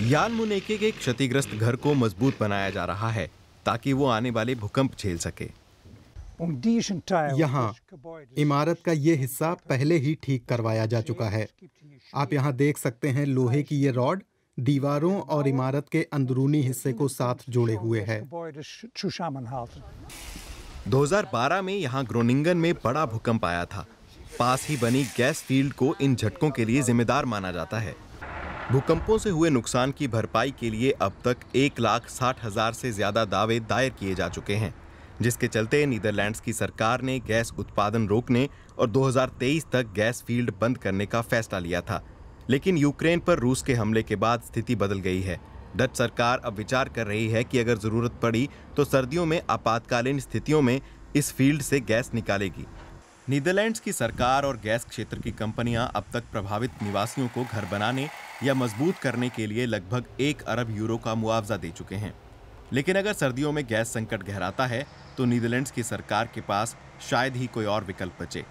यान मुनेके के क्षतिग्रस्त घर को मजबूत बनाया जा रहा है ताकि वो आने वाले भूकंप झेल सके यहाँ इमारत का ये हिस्सा पहले ही ठीक करवाया जा चुका है आप यहाँ देख सकते हैं लोहे की ये रॉड दीवारों और इमारत के अंदरूनी हिस्से को साथ जोड़े हुए है 2012 में यहाँ ग्रोनिंगन में बड़ा भूकंप आया था पास ही बनी गैस फील्ड को इन झटकों के लिए जिम्मेदार माना जाता है भूकंपों से हुए नुकसान की भरपाई के लिए अब तक एक लाख साठ हजार से ज्यादा दावे दायर किए जा चुके हैं जिसके चलते नीदरलैंड्स की सरकार ने गैस उत्पादन रोकने और 2023 तक गैस फील्ड बंद करने का फैसला लिया था लेकिन यूक्रेन पर रूस के हमले के बाद स्थिति बदल गई है डच सरकार अब विचार कर रही है कि अगर ज़रूरत पड़ी तो सर्दियों में आपातकालीन स्थितियों में इस फील्ड से गैस निकालेगी नीदरलैंड्स की सरकार और गैस क्षेत्र की कंपनियां अब तक प्रभावित निवासियों को घर बनाने या मजबूत करने के लिए लगभग एक अरब यूरो का मुआवजा दे चुके हैं लेकिन अगर सर्दियों में गैस संकट गहराता है तो नीदरलैंड्स की सरकार के पास शायद ही कोई और विकल्प बचे